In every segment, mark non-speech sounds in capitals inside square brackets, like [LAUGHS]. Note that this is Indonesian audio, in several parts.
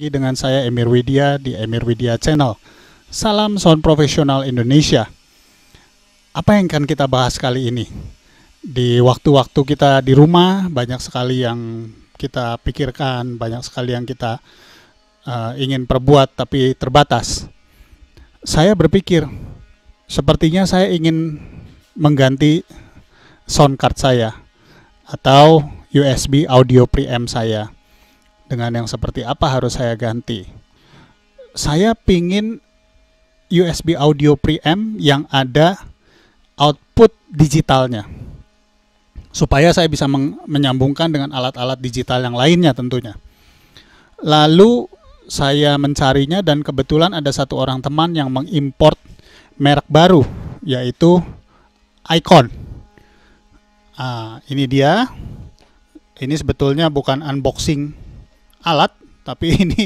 lagi dengan saya Emir Widya di Emir Widya Channel. Salam sound profesional Indonesia. Apa yang akan kita bahas kali ini? Di waktu-waktu kita di rumah banyak sekali yang kita pikirkan, banyak sekali yang kita uh, ingin perbuat tapi terbatas. Saya berpikir sepertinya saya ingin mengganti sound card saya atau USB audio preamp saya dengan yang seperti apa harus saya ganti? Saya pingin USB audio preamp yang ada output digitalnya supaya saya bisa menyambungkan dengan alat-alat digital yang lainnya tentunya. Lalu saya mencarinya dan kebetulan ada satu orang teman yang mengimport merek baru yaitu Icon. Ah, ini dia. Ini sebetulnya bukan unboxing alat, tapi [LAUGHS] ini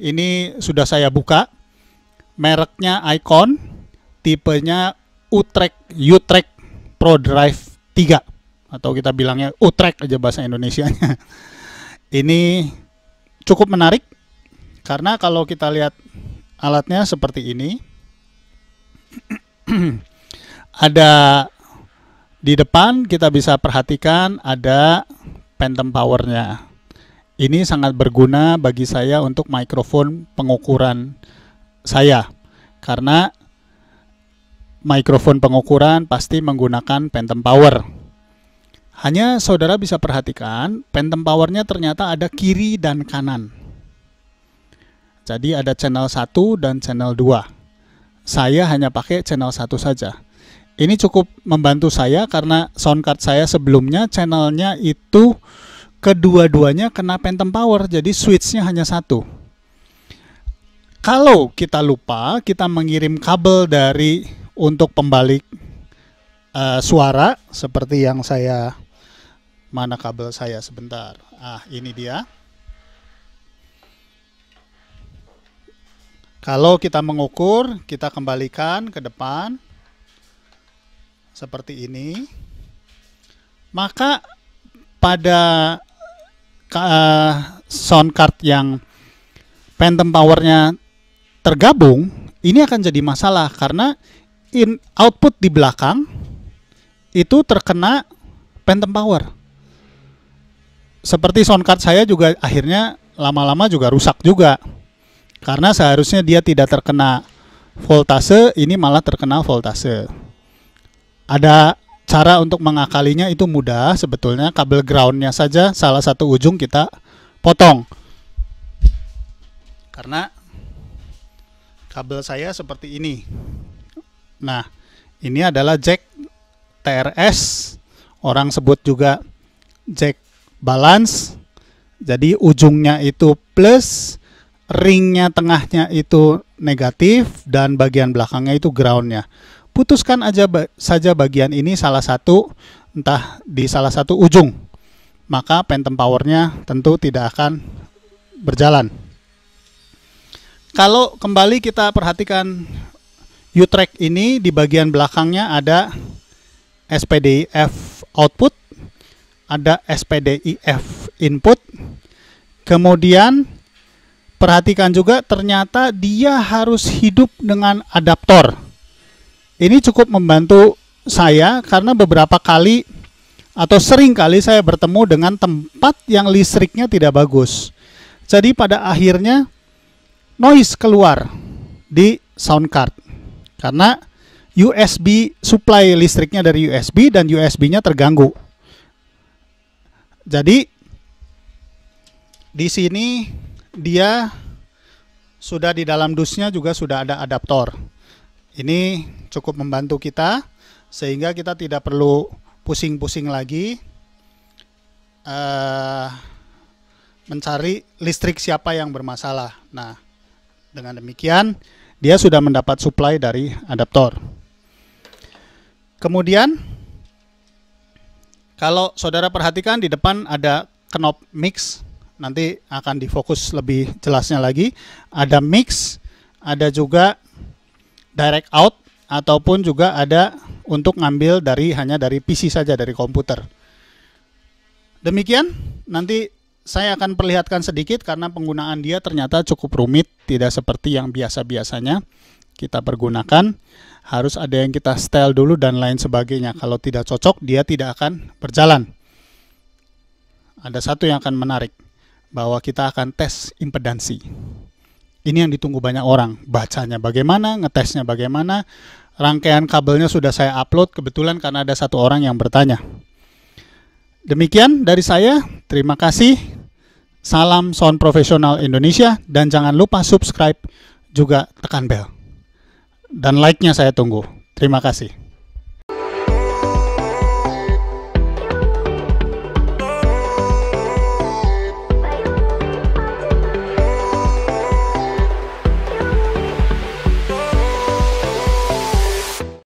ini sudah saya buka. Mereknya Icon, tipenya Utrek Utrek Pro Drive 3 atau kita bilangnya Utrek aja bahasa Indonesia nya. [LAUGHS] ini cukup menarik karena kalau kita lihat alatnya seperti ini. [CLEARS THROAT] ada di depan kita bisa perhatikan ada phantom powernya ini sangat berguna bagi saya untuk mikrofon pengukuran saya karena mikrofon pengukuran pasti menggunakan phantom power. Hanya saudara bisa perhatikan phantom powernya ternyata ada kiri dan kanan. Jadi ada channel 1 dan channel 2. Saya hanya pakai channel 1 saja. Ini cukup membantu saya karena soundcard saya sebelumnya channelnya itu kedua-duanya kena phantom power, jadi switchnya hanya satu. Kalau kita lupa, kita mengirim kabel dari untuk pembalik uh, suara seperti yang saya mana kabel saya sebentar. Ah, ini dia. Kalau kita mengukur, kita kembalikan ke depan seperti ini. Maka pada uh, sound card yang phantom powernya tergabung ini akan jadi masalah karena in output di belakang itu terkena phantom power seperti sound card saya juga akhirnya lama-lama juga rusak juga karena seharusnya dia tidak terkena voltase ini malah terkena voltase ada cara untuk mengakalinya itu mudah sebetulnya kabel groundnya saja salah satu ujung kita potong karena kabel saya seperti ini nah ini adalah jack TRS orang sebut juga jack balance jadi ujungnya itu plus ringnya tengahnya itu negatif dan bagian belakangnya itu groundnya putuskan aja ba saja bagian ini salah satu entah di salah satu ujung maka phantom powernya tentu tidak akan berjalan kalau kembali kita perhatikan U-track ini di bagian belakangnya ada SPDIF output ada SPDIF input kemudian perhatikan juga ternyata dia harus hidup dengan adaptor ini cukup membantu saya karena beberapa kali atau sering kali saya bertemu dengan tempat yang listriknya tidak bagus. Jadi pada akhirnya noise keluar di sound card karena USB supply listriknya dari USB dan USB-nya terganggu. Jadi di sini dia sudah di dalam dusnya juga sudah ada adaptor. Ini cukup membantu kita sehingga kita tidak perlu pusing-pusing lagi uh, mencari listrik siapa yang bermasalah. Nah, dengan demikian dia sudah mendapat supply dari adaptor. Kemudian kalau saudara perhatikan di depan ada knob mix, nanti akan difokus lebih jelasnya lagi. Ada mix, ada juga direct out ataupun juga ada untuk ngambil dari hanya dari PC saja dari komputer. Demikian, nanti saya akan perlihatkan sedikit karena penggunaan dia ternyata cukup rumit, tidak seperti yang biasa-biasanya kita pergunakan. Harus ada yang kita setel dulu dan lain sebagainya. Kalau tidak cocok, dia tidak akan berjalan. Ada satu yang akan menarik, bahwa kita akan tes impedansi. Ini yang ditunggu banyak orang. Bacanya bagaimana, ngetesnya bagaimana. Rangkaian kabelnya sudah saya upload kebetulan karena ada satu orang yang bertanya. Demikian dari saya. Terima kasih. Salam sound profesional Indonesia dan jangan lupa subscribe juga tekan bell Dan like-nya saya tunggu. Terima kasih.